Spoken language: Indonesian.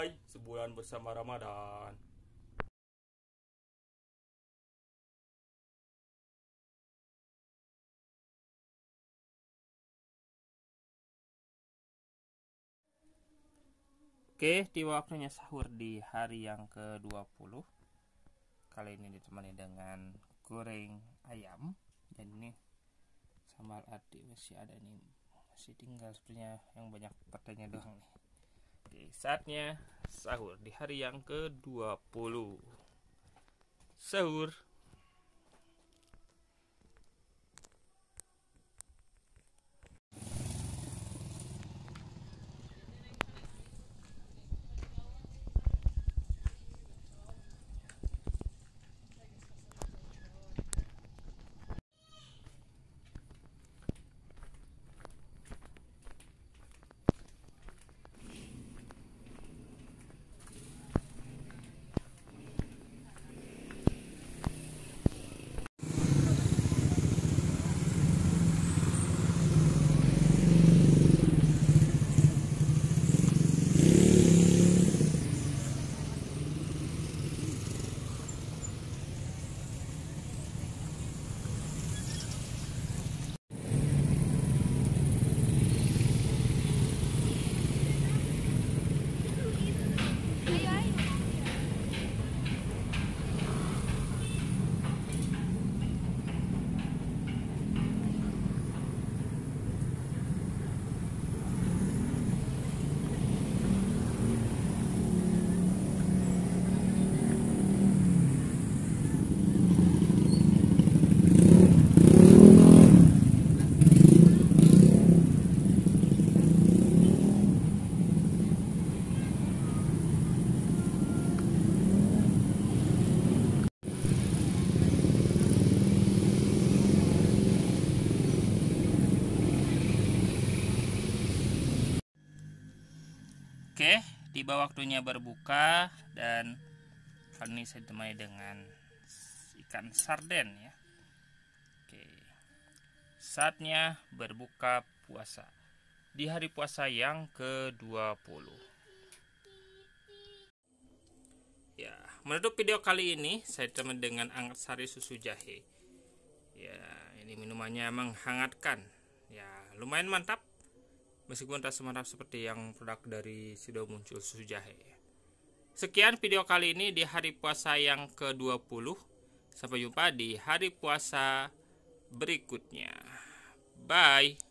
Hai, sebulan bersama Ramadan. Oke, di waktunya sahur di hari yang ke-20. Kali ini ditemani dengan goreng ayam dan ini sama adik masih ada nih masih tinggal sebenarnya yang banyak pertanyaan doang nih Oke, saatnya sahur di hari yang ke-20. Sahur. Oke, tiba waktunya berbuka dan kali ini saya ditemani dengan ikan sarden ya. Oke. Saatnya berbuka puasa. Di hari puasa yang ke-20. Ya, menutup video kali ini saya teman dengan angkat sari susu jahe. Ya, ini minumannya menghangatkan. Ya, lumayan mantap meskipun tak semarap seperti yang produk dari Sido Muncul Susu Jahe. Sekian video kali ini di hari puasa yang ke-20. Sampai jumpa di hari puasa berikutnya. Bye.